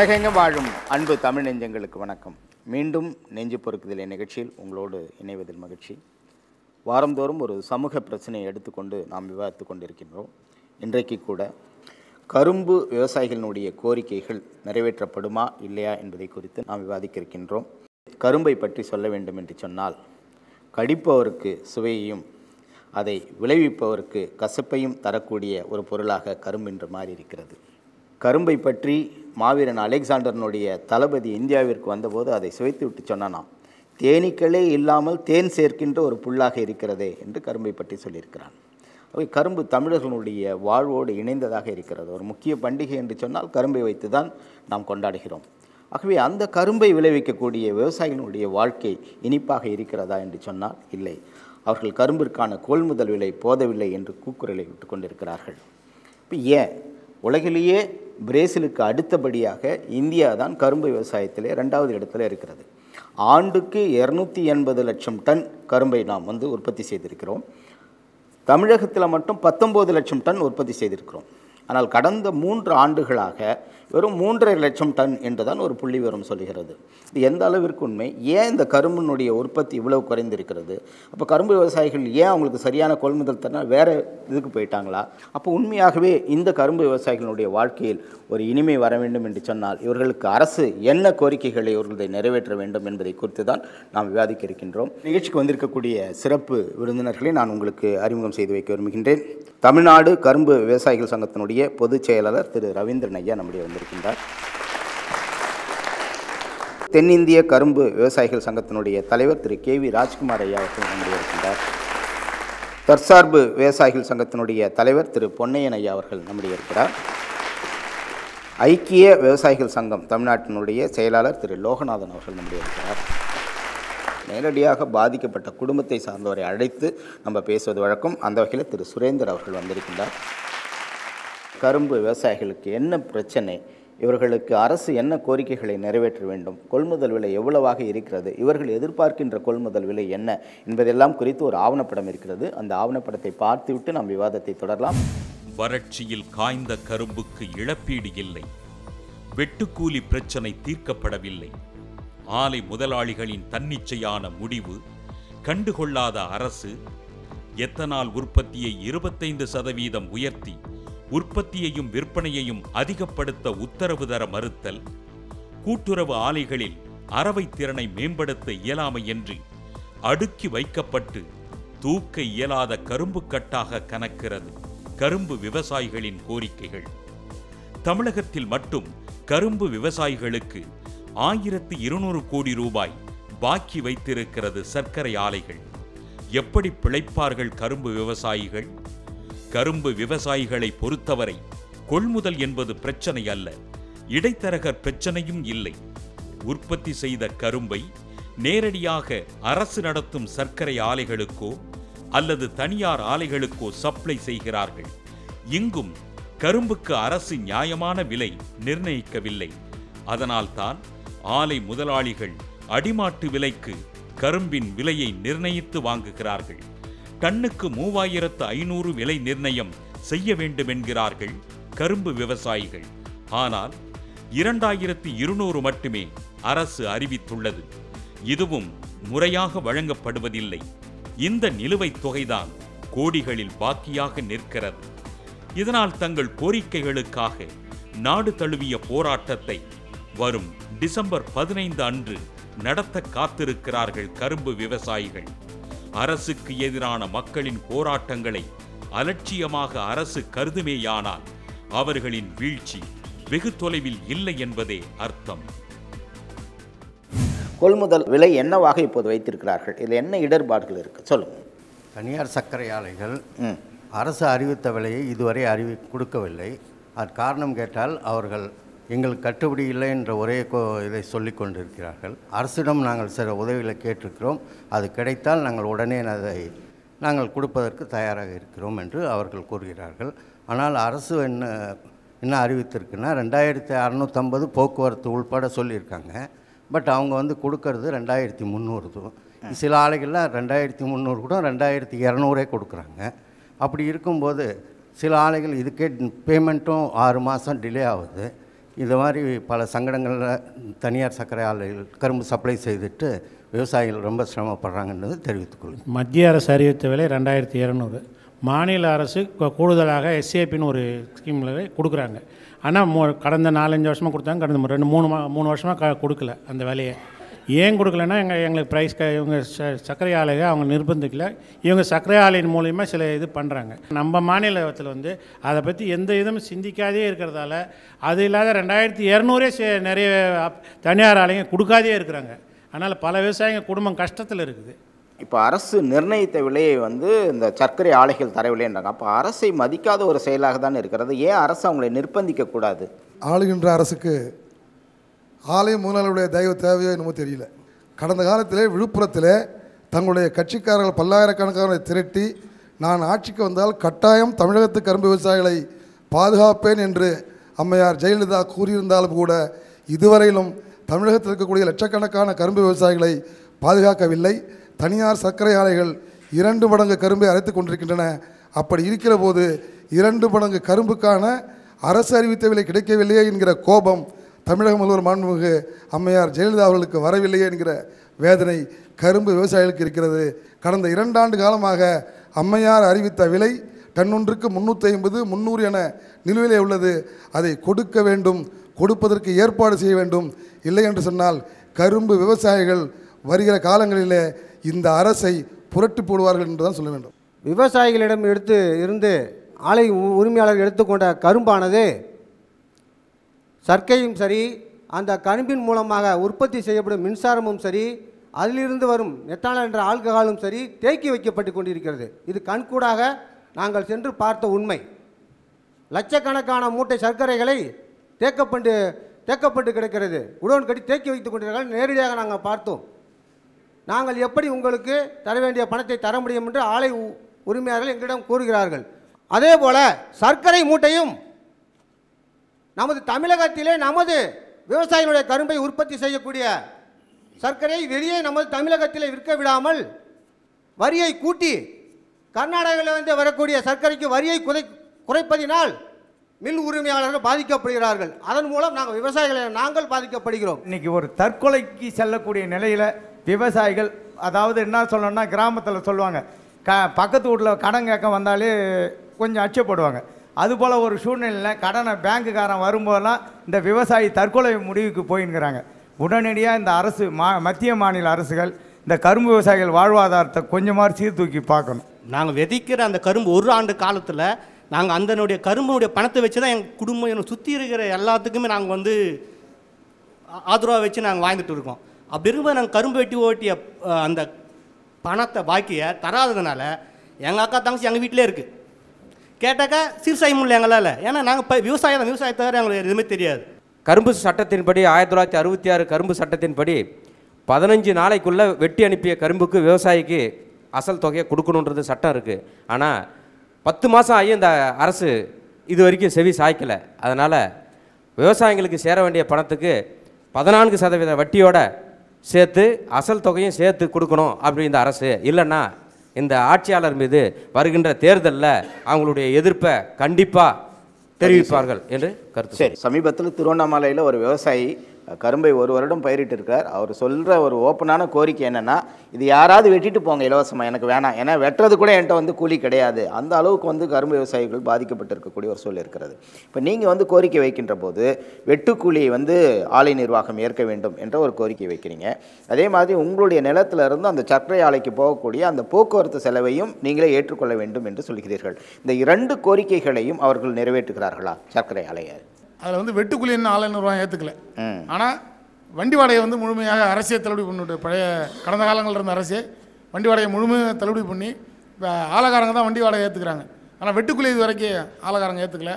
உலகெங்கும் வாழும் அன்பு தமிழ் நெஞ்சங்களுக்கு வணக்கம் மீண்டும் நெஞ்சு பொறுக்குதலை நிகழ்ச்சியில் உங்களோடு இணைவதில் மகிழ்ச்சி வாரந்தோறும் ஒரு சமூக பிரச்சனையை எடுத்துக்கொண்டு நாம் விவாதித்து கொண்டிருக்கின்றோம் இன்றைக்கு கூட கரும்பு விவசாயிகளினுடைய கோரிக்கைகள் நிறைவேற்றப்படுமா இல்லையா என்பதை குறித்து நாம் விவாதிக்க இருக்கின்றோம் கரும்பை பற்றி சொல்ல வேண்டும் என்று சொன்னால் கடிப்பவருக்கு சுவையையும் அதை விளைவிப்பவருக்கு கசப்பையும் தரக்கூடிய ஒரு பொருளாக கரும்பு என்று மாறியிருக்கிறது கரும்பை பற்றி மாவீரன் அலெக்சாண்டர்னுடைய தளபதி இந்தியாவிற்கு வந்தபோது அதை சுவைத்து விட்டு சொன்னானாம் தேனீக்களே இல்லாமல் தேன் சேர்க்கின்ற ஒரு புல்லாக இருக்கிறதே என்று கரும்பை பற்றி சொல்லியிருக்கிறான் அவை கரும்பு தமிழர்களுடைய வாழ்வோடு இணைந்ததாக இருக்கிறது ஒரு முக்கிய பண்டிகை என்று சொன்னால் கரும்பை வைத்து தான் நாம் கொண்டாடுகிறோம் ஆகவே அந்த கரும்பை விளைவிக்கக்கூடிய விவசாயிகளுடைய வாழ்க்கை இனிப்பாக இருக்கிறதா என்று சொன்னால் இல்லை அவர்கள் கரும்பிற்கான கொள்முதல் விலை போதவில்லை என்று கூக்குரலை விட்டு கொண்டிருக்கிறார்கள் இப்போ ஏன் உலகிலேயே பிரேசிலுக்கு அடுத்தபடியாக இந்தியா தான் கரும்பு விவசாயத்திலே ரெண்டாவது இடத்துல இருக்கிறது ஆண்டுக்கு இரநூத்தி எண்பது லட்சம் டன் கரும்பை நாம் வந்து உற்பத்தி செய்திருக்கிறோம் தமிழகத்தில் மட்டும் பத்தொம்பது லட்சம் டன் உற்பத்தி செய்திருக்கிறோம் ஆனால் கடந்த மூன்று ஆண்டுகளாக வெறும் மூன்றரை லட்சம் டன் என்றுதான் ஒரு புள்ளி விவரம் சொல்கிறது இது எந்த அளவிற்கு உண்மை ஏன் இந்த கரும்பினுடைய உற்பத்தி இவ்வளவு குறைந்திருக்கிறது அப்போ கரும்பு விவசாயிகள் ஏன் அவங்களுக்கு சரியான கொள்முதல் தரனா வேறு இதுக்கு போயிட்டாங்களா அப்போ உண்மையாகவே இந்த கரும்பு விவசாயிகளுடைய வாழ்க்கையில் ஒரு இனிமை வர வேண்டும் என்று சொன்னால் இவர்களுக்கு அரசு என்ன கோரிக்கைகளை இவர்களை நிறைவேற்ற வேண்டும் என்பதை குறித்து தான் நாம் விவாதிக்க இருக்கின்றோம் நிகழ்ச்சிக்கு வந்திருக்கக்கூடிய சிறப்பு விருந்தினர்களை நான் உங்களுக்கு அறிமுகம் செய்து வைக்க விரும்புகின்றேன் தமிழ்நாடு கரும்பு விவசாயிகள் சங்கத்தினுடைய பொதுச் செயலாளர் திரு ரவீந்திரன் ஐயா நம்முடைய வந்து வந்திருக்கின்றார் தென்னிந்திய கரும்பு விவசாயிகள் சங்கத்தினுடைய தலைவர் திரு கே வி ராஜ்குமார் ஐயா அவர்கள் நம்முடைய தற்சார்பு விவசாயிகள் சங்கத்தினுடைய தலைவர் திரு பொன்னையன் ஐயா அவர்கள் நம்முடைய இருக்கிறார் ஐக்கிய விவசாயிகள் சங்கம் தமிழ்நாட்டினுடைய செயலாளர் திரு லோகநாதன் அவர்கள் நம்முடைய இருக்கிறார் நேரடியாக பாதிக்கப்பட்ட குடும்பத்தை சார்ந்தவரை அழைத்து நம்ம பேசுவது வழக்கம் அந்த வகையில் திரு சுரேந்தர் அவர்கள் வந்திருக்கின்றார் கரும்பு விவசாயிகளுக்கு என்ன பிரச்சனை இவர்களுக்கு அரசு என்ன கோரிக்கைகளை நிறைவேற்ற வேண்டும் கொள்முதல் விலை எவ்வளவாக இருக்கிறது இவர்கள் எதிர்பார்க்கின்ற கொள்முதல் விலை என்ன என்பதெல்லாம் குறித்து ஒரு ஆவணப்படம் இருக்கிறது அந்த ஆவணப்படத்தை பார்த்துவிட்டு நாம் விவாதத்தை தொடரலாம் வறட்சியில் காய்ந்த கரும்புக்கு இழப்பீடு இல்லை வெட்டுக்கூலி பிரச்சனை தீர்க்கப்படவில்லை ஆலை முதலாளிகளின் தன்னிச்சையான முடிவு கண்டுகொள்ளாத அரசு எத்தனால் உற்பத்தியை இருபத்தைந்து சதவீதம் உயர்த்தி உற்பத்தியையும் விற்பனையையும் அதிகப்படுத்த உத்தரவு தர மறுத்தல் கூட்டுறவு ஆலைகளில் அறவை திறனை மேம்படுத்த இயலாமை என்று அடுக்கி வைக்கப்பட்டு தூக்க இயலாத கரும்பு கட்டாக கணக்கிறது கரும்பு விவசாயிகளின் கோரிக்கைகள் தமிழகத்தில் மட்டும் கரும்பு விவசாயிகளுக்கு ஆயிரத்து இருநூறு கோடி ரூபாய் பாக்கி வைத்திருக்கிறது சர்க்கரை ஆலைகள் எப்படி பிழைப்பார்கள் கரும்பு விவசாயிகள் கரும்பு விவசாயிகளை பொறுத்தவரை கொள்முதல் என்பது பிரச்சனை அல்ல இடைத்தரகர் பிரச்சனையும் இல்லை உற்பத்தி செய்த கரும்பை நேரடியாக அரசு நடத்தும் சர்க்கரை ஆலைகளுக்கோ அல்லது தனியார் ஆலைகளுக்கோ சப்ளை செய்கிறார்கள் இங்கும் கரும்புக்கு அரசு நியாயமான விலை நிர்ணயிக்கவில்லை அதனால்தான் ஆலை முதலாளிகள் அடிமாட்டு விலைக்கு கரும்பின் விலையை நிர்ணயித்து வாங்குகிறார்கள் டன்னுக்கு மூவாயிரத்து ஐநூறு விலை நிர்ணயம் செய்ய வேண்டும் என்கிறார்கள் கரும்பு விவசாயிகள் ஆனால் இரண்டாயிரத்து இருநூறு மட்டுமே அரசு அறிவித்துள்ளது இதுவும் முறையாக வழங்கப்படுவதில்லை இந்த நிலுவைத் தொகைதான் கோடிகளில் பாக்கியாக நிற்கிறது இதனால் தங்கள் கோரிக்கைகளுக்காக நாடு தழுவிய போராட்டத்தை வரும் டிசம்பர் பதினைந்து அன்று நடத்த காத்திருக்கிறார்கள் கரும்பு விவசாயிகள் அரசுக்கு எதிரான மக்களின் போராட்டங்களை அலட்சியமாக அரசு கருதுமேயானால் அவர்களின் வீழ்ச்சி வெகு தொலைவில் இல்லை என்பதே அர்த்தம் கொள்முதல் விலை என்னவாக இப்போது வைத்திருக்கிறார்கள் இதில் என்ன இடர்பாடுகள் இருக்குது சொல்லுங்கள் தனியார் சர்க்கரை ஆலைகள் அரசு அறிவித்த விலையை இதுவரை அறிவி கொடுக்கவில்லை அது காரணம் கேட்டால் அவர்கள் எங்களுக்கு கட்டுப்படி இல்லை என்ற ஒரே இதை சொல்லி கொண்டிருக்கிறார்கள் அரசிடம் நாங்கள் சில உதவிகளை கேட்டிருக்கிறோம் அது கிடைத்தால் நாங்கள் உடனே அதை நாங்கள் கொடுப்பதற்கு தயாராக இருக்கிறோம் என்று அவர்கள் கூறுகிறார்கள் ஆனால் அரசு என்ன என்ன அறிவித்திருக்குன்னா ரெண்டாயிரத்தி அறநூற்றம்பது போக்குவரத்து உள்பட சொல்லியிருக்காங்க பட் அவங்க வந்து கொடுக்கறது ரெண்டாயிரத்தி முந்நூறு சில ஆலைகளில் ரெண்டாயிரத்தி முந்நூறு கூட ரெண்டாயிரத்தி இரநூறே கொடுக்குறாங்க அப்படி இருக்கும்போது சில ஆலைகள் இதுக்கே பேமெண்ட்டும் ஆறு மாதம் டிலே ஆகுது இது மாதிரி பல சங்கடங்களில் தனியார் சர்க்கரை ஆலைகள் கரும்பு சப்ளை செய்துட்டு விவசாயிகள் ரொம்ப சிரமப்படுறாங்கன்றது தெரிவித்துக்கொள்ளும் மத்திய அரசு அறிவித்த விலை ரெண்டாயிரத்தி இரநூறு மாநில அரசு கூடுதலாக எஸ்ஏபின்னு ஒரு ஸ்கீமில் கொடுக்குறாங்க ஆனால் கடந்த நாலஞ்சு வருஷமாக கொடுத்தாங்க கடந்த ரெண்டு மூணு மூணு வருஷமாக கொடுக்கல அந்த விலையை ஏன் கொடுக்கலன்னா எங்கள் எங்களுக்கு ப்ரைஸ் க இவங்க ச சர்க்கரை ஆலையை அவங்க நிர்பந்திக்கல இவங்க சர்க்கரை ஆலையின் மூலிமா சில இது பண்ணுறாங்க நம்ம மாநிலத்தில் வந்து அதை பற்றி எந்த இதுவும் சிந்திக்காதே இருக்கிறதால அது இல்லாத ரெண்டாயிரத்தி இரநூறே நிறைய தனியார் ஆலைங்க கொடுக்காதே இருக்கிறாங்க அதனால் பல விவசாயிங்க குடும்பம் கஷ்டத்தில் இருக்குது இப்போ அரசு நிர்ணயித்த விலையை வந்து இந்த சர்க்கரை ஆலைகள் தரவில்லைன்றாங்க அப்போ அரசை மதிக்காத ஒரு செயலாக தான் இருக்கிறது ஏன் அரசு அவங்களை நிர்பந்திக்கக்கூடாது ஆளுகின்ற அரசுக்கு ஆலை மூலாளருடைய தெய்வ தேவையோ என்னமோ தெரியல கடந்த காலத்தில் விழுப்புரத்தில் தங்களுடைய கட்சிக்காரர்கள் பல்லாயிரக்கணக்கான திரட்டி நான் ஆட்சிக்கு வந்தால் கட்டாயம் தமிழகத்து கரும்பு விவசாயிகளை பாதுகாப்பேன் என்று அம்மையார் ஜெயலலிதா கூறியிருந்தாலும் கூட இதுவரையிலும் தமிழகத்தில் இருக்கக்கூடிய லட்சக்கணக்கான கரும்பு விவசாயிகளை பாதுகாக்கவில்லை தனியார் சர்க்கரை ஆலைகள் இரண்டு மடங்கு கரும்பை அரைத்து கொண்டிருக்கின்றன அப்படி இருக்கிற போது இரண்டு மடங்கு கரும்புக்கான அரசு அறிவித்த விலை கிடைக்கவில்லையே என்கிற கோபம் தமிழக முதல்வர் மாண்புமிகு அம்மையார் ஜெயலலிதா அவர்களுக்கு வரவில்லையே என்கிற வேதனை கரும்பு விவசாயிகளுக்கு இருக்கிறது கடந்த இரண்டாண்டு காலமாக அம்மையார் அறிவித்த விலை டன்னொன்றுக்கு முந்நூற்றி ஐம்பது முந்நூறு என நிலுவிலே உள்ளது அதை கொடுக்க வேண்டும் கொடுப்பதற்கு ஏற்பாடு செய்ய வேண்டும் இல்லை என்று சொன்னால் கரும்பு விவசாயிகள் வருகிற காலங்களிலே இந்த அரசை புரட்டி போடுவார்கள் என்று தான் சொல்ல வேண்டும் விவசாயிகளிடம் எடுத்து இருந்து ஆலை உரிமையாளர்கள் எடுத்துக்கொண்ட கரும்பானது சர்க்கையும் சரி அந்த கணிப்பின் மூலமாக உற்பத்தி செய்யப்படும் மின்சாரமும் சரி அதிலிருந்து வரும் நெத்தானல் என்ற ஆல்கஹாலும் சரி தேக்கி வைக்கப்பட்டு கொண்டிருக்கிறது இது கண்கூடாக நாங்கள் சென்று பார்த்த உண்மை லட்சக்கணக்கான மூட்டை சர்க்கரைகளை தேக்கப்பட்டு தேக்கப்பட்டு கிடக்கிறது உடோன் கட்டி தேக்கி வைத்து கொண்டிருக்கிறார்கள் நேரடியாக நாங்கள் பார்த்தோம் நாங்கள் எப்படி உங்களுக்கு தர வேண்டிய பணத்தை தர முடியும் என்று ஆலை உரிமையாளர்கள் எங்களிடம் கூறுகிறார்கள் அதே போல் சர்க்கரை மூட்டையும் நமது தமிழகத்திலே நமது விவசாயிகளுடைய கரும்பை உற்பத்தி செய்யக்கூடிய சர்க்கரையை வெளியே நமது தமிழகத்தில் விற்க விடாமல் வரியை கூட்டி வந்து வரக்கூடிய சர்க்கரைக்கு வரியை குறை குறைப்பதினால் மில் உரிமையாளர்கள் பாதிக்கப்படுகிறார்கள் அதன் மூலம் நாங்கள் விவசாயிகளை நாங்கள் பாதிக்கப்படுகிறோம் இன்றைக்கி ஒரு தற்கொலைக்கு செல்லக்கூடிய நிலையில் விவசாயிகள் அதாவது என்ன சொல்லணும்னா கிராமத்தில் சொல்லுவாங்க க பக்கத்து வீட்டில் கடன் கேட்க வந்தாலே கொஞ்சம் அச்சப்படுவாங்க அதுபோல் ஒரு சூழ்நிலையில் கடனை பேங்க்குக்காரன் வரும்போதெல்லாம் இந்த விவசாயி தற்கொலை முடிவுக்கு போயின்னுறாங்க உடனடியாக இந்த அரசு மா மத்திய மாநில அரசுகள் இந்த கரும்பு விவசாயிகள் வாழ்வாதாரத்தை கொஞ்சமாக சீர்தூக்கி பார்க்கணும் நாங்கள் விதைக்கிற அந்த கரும்பு ஒரு ஆண்டு காலத்தில் நாங்கள் அந்தனுடைய கரும்புனுடைய பணத்தை வச்சு தான் எங்கள் குடும்பம் என்னை சுற்றி இருக்கிற எல்லாத்துக்குமே நாங்கள் வந்து ஆதரவாக வச்சு நாங்கள் வாங்கிட்டு இருக்கோம் அப்படி இருக்கும்போது நாங்கள் கரும்பு வெட்டி ஓட்டிய அந்த பணத்தை பாக்கியை தராததுனால எங்கள் அக்கா தங்கச்சி எங்கள் வீட்டிலே இருக்குது கேட்டாக்கா சீர்சாய முடியல எங்களால் ஏன்னா நாங்கள் இப்போ விவசாயம் தான் விவசாயத்தை தவிர எங்களுக்கு எதுவுமே தெரியாது கரும்பு சட்டத்தின்படி ஆயிரத்தி தொள்ளாயிரத்தி அறுபத்தி ஆறு கரும்பு சட்டத்தின்படி பதினஞ்சு நாளைக்குள்ளே வெட்டி அனுப்பிய கரும்புக்கு விவசாயிக்கு அசல் தொகையை கொடுக்கணுன்றது சட்டம் இருக்குது ஆனால் பத்து மாதம் ஆகி இந்த அரசு இது வரைக்கும் செவி சாய்க்கலை அதனால் விவசாயிகளுக்கு சேர வேண்டிய பணத்துக்கு பதினான்கு சதவீத வட்டியோட சேர்த்து அசல் தொகையும் சேர்த்து கொடுக்கணும் அப்படி இந்த அரசு இல்லைன்னா இந்த ஆட்சியாளர் மீது வருகின்ற தேர்தலில் அவங்களுடைய எதிர்ப்பை கண்டிப்பாக தெரிவிப்பார்கள் என்று கருத்து சரி சமீபத்தில் திருவண்ணாமலையில் ஒரு விவசாயி கரும்பை ஒரு வருடம் பயிரிட்டு இருக்கார் அவர் சொல்கிற ஒரு ஓப்பனான கோரிக்கை என்னென்னா இது யாராவது வெட்டிட்டு போங்க இலவசமாக எனக்கு வேணாம் ஏன்னா வெட்டுறது கூட என்கிட்ட வந்து கூலி கிடையாது அந்த அளவுக்கு வந்து கரும்பு விவசாயிகள் பாதிக்கப்பட்டிருக்கக்கூடிய ஒரு சூழல் இருக்கிறது இப்போ நீங்கள் வந்து கோரிக்கை வைக்கின்ற போது வெட்டுக்கூலியை வந்து ஆலை நிர்வாகம் ஏற்க வேண்டும் என்ற ஒரு கோரிக்கை வைக்கிறீங்க அதே மாதிரி உங்களுடைய நிலத்திலிருந்து அந்த சர்க்கரை ஆலைக்கு போகக்கூடிய அந்த போக்குவரத்து செலவையும் நீங்களே ஏற்றுக்கொள்ள வேண்டும் என்று சொல்கிறீர்கள் இந்த இரண்டு கோரிக்கைகளையும் அவர்கள் நிறைவேற்றுகிறார்களா சர்க்கரை ஆலையை அதில் வந்து வெட்டுக்குழி என்ன ஏற்றுக்கல ஆனால் வண்டி வாடகை வந்து முழுமையாக அரசே தள்ளுபடி பண்ணிட்டு பழைய கடந்த காலங்களில் இருந்த அரசே வண்டி வாடகையை முழுமையாக தள்ளுபடி பண்ணி இப்போ ஆலகாரங்க தான் வண்டி வாடகை ஏற்றுக்கிறாங்க ஆனால் வெட்டுக்குழி இது வரைக்கும் ஆலகாரங்க ஏற்றுக்கல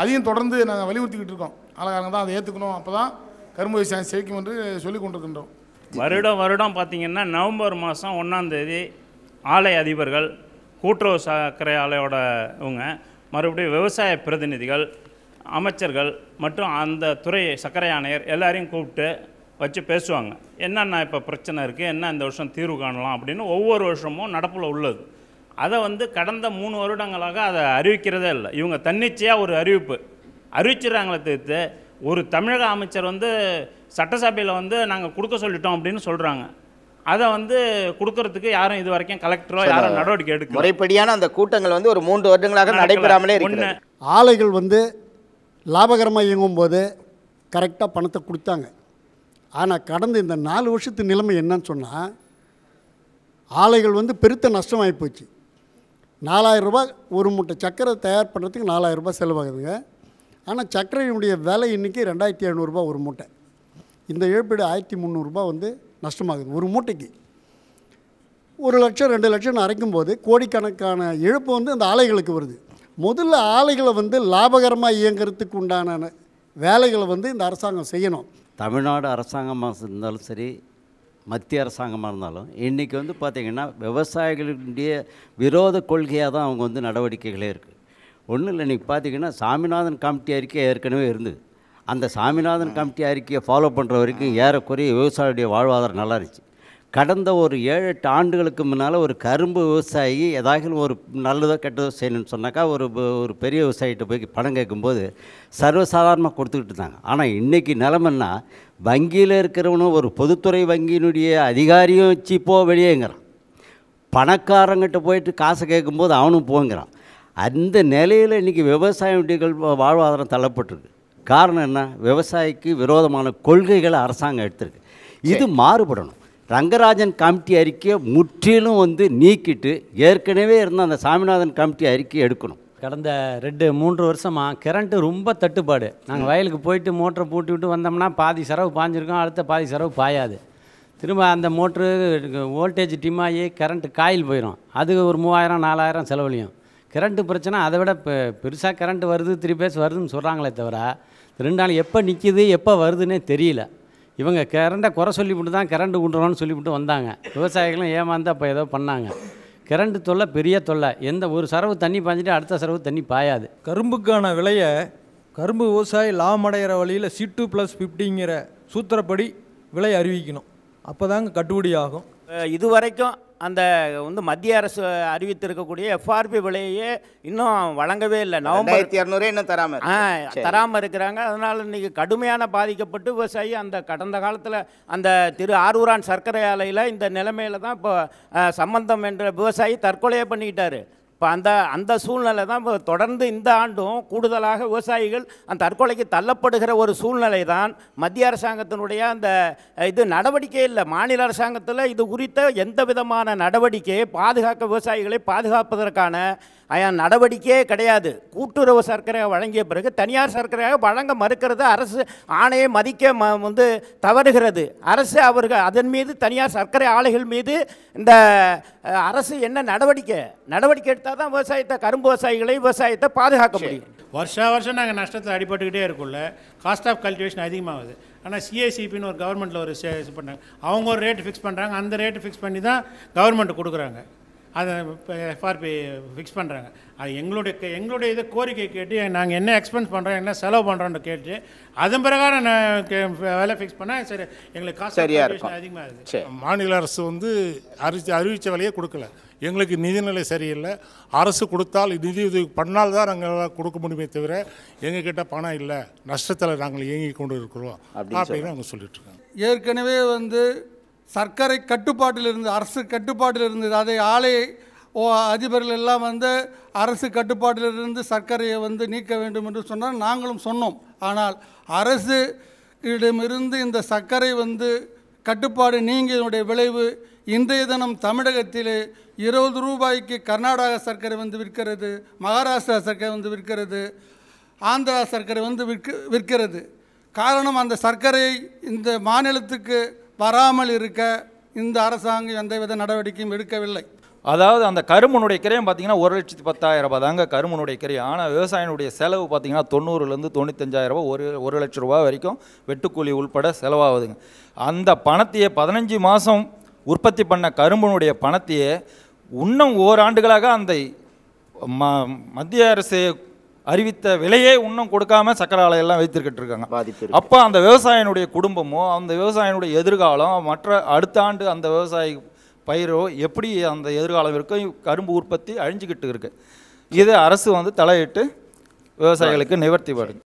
அதையும் தொடர்ந்து நாங்கள் வலியுறுத்திக்கிட்டு இருக்கோம் ஆலகாரங்க தான் அதை ஏற்றுக்கணும் அப்போ தான் கரும்பு விவசாயம் செழிக்கும் என்று சொல்லி கொண்டிருக்கின்றோம் வருடம் வருடம் பார்த்திங்கன்னா நவம்பர் மாதம் ஒன்றாந்தேதி ஆலை அதிபர்கள் கூட்டுறவு சக்கரை ஆலையோட இவங்க மறுபடியும் விவசாய பிரதிநிதிகள் அமைச்சர்கள் மற்றும் அந்த துறை சர்க்கரை ஆணையர் எல்லாரையும் கூப்பிட்டு வச்சு பேசுவாங்க என்னென்ன இப்போ பிரச்சனை இருக்குது என்ன இந்த வருஷம் தீர்வு காணலாம் அப்படின்னு ஒவ்வொரு வருஷமும் நடப்பில் உள்ளது அதை வந்து கடந்த மூணு வருடங்களாக அதை அறிவிக்கிறதே இல்லை இவங்க தன்னிச்சையாக ஒரு அறிவிப்பு அறிவிச்சிடறாங்களே தவிர்த்து ஒரு தமிழக அமைச்சர் வந்து சட்டசபையில் வந்து நாங்கள் கொடுக்க சொல்லிட்டோம் அப்படின்னு சொல்கிறாங்க அதை வந்து கொடுக்கறதுக்கு யாரும் இது வரைக்கும் கலெக்டரோ யாரும் நடவடிக்கை எடுக்க முறைப்படியான அந்த கூட்டங்கள் வந்து ஒரு மூன்று வருடங்களாக நடைபெறாமலே ஒன்று ஆலைகள் வந்து லாபகரமாக இயங்கும்போது கரெக்டாக பணத்தை கொடுத்தாங்க ஆனால் கடந்த இந்த நாலு வருஷத்து நிலைமை என்னன்னு சொன்னால் ஆலைகள் வந்து பெருத்த நஷ்டமாகி போச்சு நாலாயிரரூபா ஒரு மூட்டை சக்கரை தயார் பண்ணுறதுக்கு நாலாயிரரூபா செலவாகுதுங்க ஆனால் சக்கரையினுடைய விலை இன்றைக்கி ரெண்டாயிரத்தி ஐநூறுரூபா ஒரு மூட்டை இந்த இழப்பீடு ஆயிரத்தி முந்நூறுரூபா வந்து நஷ்டமாகுது ஒரு மூட்டைக்கு ஒரு லட்சம் ரெண்டு லட்சம்னு அரைக்கும் போது கோடிக்கணக்கான இழப்பு வந்து அந்த ஆலைகளுக்கு வருது முதல்ல ஆலைகளை வந்து லாபகரமாக இயங்கிறதுக்கு உண்டான வேலைகளை வந்து இந்த அரசாங்கம் செய்யணும் தமிழ்நாடு அரசாங்கமாக இருந்தாலும் சரி மத்திய அரசாங்கமாக இருந்தாலும் இன்றைக்கி வந்து பார்த்திங்கன்னா விவசாயிகளுடைய விரோத கொள்கையாக தான் அவங்க வந்து நடவடிக்கைகளே இருக்குது ஒன்றும் இல்லை இன்றைக்கி பார்த்திங்கன்னா சாமிநாதன் கமிட்டி அறிக்கை ஏற்கனவே இருந்தது அந்த சாமிநாதன் கமிட்டி அறிக்கையை ஃபாலோ பண்ணுற வரைக்கும் ஏறக்குறைய விவசாயியுடைய வாழ்வாதாரம் நல்லா இருந்துச்சு கடந்த ஒரு ஏழு எட்டு ஆண்டுகளுக்கு முன்னால் ஒரு கரும்பு விவசாயி ஏதாகிலும் ஒரு நல்லதோ கெட்டதோ செய்யணும்னு சொன்னாக்கா ஒரு ஒரு பெரிய விவசாயிகிட்ட போய் பணம் கேட்கும்போது சர்வசாதாரணமாக கொடுத்துக்கிட்டு இருந்தாங்க ஆனால் இன்றைக்கி நிலமன்னா வங்கியில் இருக்கிறவனும் ஒரு பொதுத்துறை வங்கியினுடைய அதிகாரியும் வச்சு இப்போ வெளியேங்கிறான் பணக்காரங்கிட்ட போயிட்டு காசு கேட்கும்போது அவனும் போங்கிறான் அந்த நிலையில் இன்றைக்கி விவசாயிகள் வாழ்வாதாரம் தள்ளப்பட்டிருக்கு காரணம் என்ன விவசாயிக்கு விரோதமான கொள்கைகளை அரசாங்கம் எடுத்திருக்கு இது மாறுபடணும் ரங்கராஜன் கமிட்டி அறிக்கையை முற்றிலும் வந்து நீக்கிட்டு ஏற்கனவே இருந்த அந்த சாமிநாதன் கமிட்டி அறிக்கையை எடுக்கணும் கடந்த ரெண்டு மூன்று வருஷமாக கரண்ட்டு ரொம்ப தட்டுப்பாடு நாங்கள் வயலுக்கு போயிட்டு மோட்டரை பூட்டி விட்டு வந்தோம்னா பாதி செலவு பாஞ்சிருக்கோம் அடுத்த பாதி செலவு பாயாது திரும்ப அந்த மோட்ரு வோல்டேஜ் டிம்மாகி கரண்ட்டு காயில் போயிடும் அது ஒரு மூவாயிரம் நாலாயிரம் செலவுலையும் கரண்ட்டு பிரச்சனை அதை விட இப்போ பெருசாக கரண்ட் வருது த்ரீ பேஸ் வருதுன்னு சொல்கிறாங்களே தவிர ரெண்டு நாள் எப்போ நிற்கிது எப்போ வருதுன்னே தெரியல இவங்க கரண்டை குறை சொல்லிவிட்டு தான் கரண்ட் கொண்டுறோன்னு சொல்லிவிட்டு வந்தாங்க விவசாயிகளும் ஏமாந்து அப்போ ஏதோ பண்ணாங்க கரண்ட் தொல்லை பெரிய தொல்லை எந்த ஒரு சரவு தண்ணி பாய்ஞ்சிட்டு அடுத்த சரவு தண்ணி பாயாது கரும்புக்கான விலையை கரும்பு விவசாயி லாபம் அடைகிற வழியில் சி டூ ப்ளஸ் ஃபிஃப்டிங்கிற சூத்திரப்படி விலை அறிவிக்கணும் அப்போ தாங்க கட்டுப்படி ஆகும் இதுவரைக்கும் அந்த வந்து மத்திய அரசு அறிவித்திருக்கக்கூடிய எஃப்ஆர்பி விலையே இன்னும் வழங்கவே இல்லை நவம்பர் இரநூறு இன்னும் தராம தராமல் இருக்கிறாங்க அதனால் இன்றைக்கி கடுமையான பாதிக்கப்பட்டு விவசாயி அந்த கடந்த காலத்தில் அந்த திரு ஆரூரான் சர்க்கரை ஆலையில் இந்த நிலைமையில தான் இப்போ சம்பந்தம் என்ற விவசாயி தற்கொலையே பண்ணிக்கிட்டாரு இப்போ அந்த அந்த சூழ்நிலை தான் தொடர்ந்து இந்த ஆண்டும் கூடுதலாக விவசாயிகள் அந்த தற்கொலைக்கு தள்ளப்படுகிற ஒரு சூழ்நிலை தான் மத்திய அரசாங்கத்தினுடைய அந்த இது நடவடிக்கை இல்லை மாநில அரசாங்கத்தில் இது குறித்த எந்த விதமான நடவடிக்கையை பாதுகாக்க விவசாயிகளை பாதுகாப்பதற்கான நடவடிக்கையே கிடையாது கூட்டுறவு சர்க்கரையாக வழங்கிய பிறகு தனியார் சர்க்கரையாக வழங்க மறுக்கிறது அரசு ஆணையை மதிக்க ம வந்து தவறுகிறது அரசு அவர்கள் அதன் மீது தனியார் சர்க்கரை ஆலைகள் மீது இந்த அரசு என்ன நடவடிக்கை நடவடிக்கை எடுத்தால் தான் விவசாயத்தை கரும்பு விவசாயிகளை விவசாயத்தை பாதுகாக்க முடியும் வருஷா வருஷம் நாங்கள் நஷ்டத்தில் அடிபட்டுக்கிட்டே இருக்கோம்ல காஸ்ட் ஆஃப் கல்டிவேஷன் அதிகமாகுது ஆனால் சிஏசிபின்னு ஒரு கவர்மெண்ட்டில் ஒரு இது பண்ணாங்க அவங்க ஒரு ரேட்டு ஃபிக்ஸ் பண்ணுறாங்க அந்த ரேட்டு ஃபிக்ஸ் பண்ணி தான் கவர்மெண்ட் கொடுக்குறாங்க அதை எஃப்ஆர்பி ஃபிக்ஸ் பண்ணுறாங்க அது எங்களுடைய எங்களுடைய இதை கோரிக்கை கேட்டு நாங்கள் என்ன எக்ஸ்பென்ஸ் பண்ணுறோம் என்ன செலவு பண்ணுறோன்னு கேட்டு அதன் பிரகாரம் நான் வேலை ஃபிக்ஸ் பண்ணால் சரி எங்களுக்கு காசு அதிகமாக இருக்குது மாநில அரசு வந்து அறிவிச்ச அறிவித்த விலையே கொடுக்கல எங்களுக்கு நிதிநிலை சரியில்லை அரசு கொடுத்தால் நிதியுதவி பண்ணால் தான் நாங்கள் கொடுக்க முடியுமே தவிர எங்ககிட்ட பணம் இல்லை நஷ்டத்தில் நாங்கள் இயங்கி கொண்டு இருக்கிறோம் அப்படின்னு அவங்க சொல்லிட்டுருக்காங்க ஏற்கனவே வந்து சர்க்கரை கட்டுப்பாட்டில் இருந்து அரசு கட்டுப்பாட்டில் இருந்தது அதை ஆலை அதிபர்கள் எல்லாம் வந்து அரசு கட்டுப்பாட்டில் இருந்து சர்க்கரையை வந்து நீக்க வேண்டும் என்று சொன்னால் நாங்களும் சொன்னோம் ஆனால் அரசு இடமிருந்து இந்த சர்க்கரை வந்து கட்டுப்பாடு நீங்கியதனுடைய விளைவு இன்றைய தினம் தமிழகத்தில் இருபது ரூபாய்க்கு கர்நாடக சர்க்கரை வந்து விற்கிறது மகாராஷ்டிரா சர்க்கரை வந்து விற்கிறது ஆந்திரா சர்க்கரை வந்து விற்க விற்கிறது காரணம் அந்த சர்க்கரை இந்த மாநிலத்துக்கு வராமல் இருக்க இந்த அரசாங்கம் எந்தவித நடவடிக்கையும் எடுக்கவில்லை அதாவது அந்த கருமனுடைய கிரையம் பார்த்தீங்கன்னா ஒரு லட்சத்தி பத்தாயிரம் ரூபாய் தாங்க கருமனுடைய கிரையம் ஆனால் விவசாயினுடைய செலவு பார்த்தீங்கன்னா தொண்ணூறுலேருந்து தொண்ணூத்தஞ்சாயிரம் ரூபா ஒரு ஒரு லட்ச ரூபா வரைக்கும் வெட்டுக்கூலி உள்பட செலவாகுதுங்க அந்த பணத்தையே பதினஞ்சு மாதம் உற்பத்தி பண்ண கரும்பனுடைய பணத்தையே இன்னும் ஓராண்டுகளாக அந்த ம மத்திய அரசு அறிவித்த விலையே இன்னும் கொடுக்காம சக்கர ஆலையெல்லாம் வைத்திருக்கிட்டு இருக்காங்க பாதிப்பு அப்போ அந்த விவசாயினுடைய குடும்பமோ அந்த விவசாயினுடைய எதிர்காலம் மற்ற அடுத்த ஆண்டு அந்த விவசாயி பயிரோ எப்படி அந்த எதிர்காலம் இருக்கும் கரும்பு உற்பத்தி அழிஞ்சிக்கிட்டு இருக்கு இது அரசு வந்து தலையிட்டு விவசாயிகளுக்கு நிவர்த்தி வரும்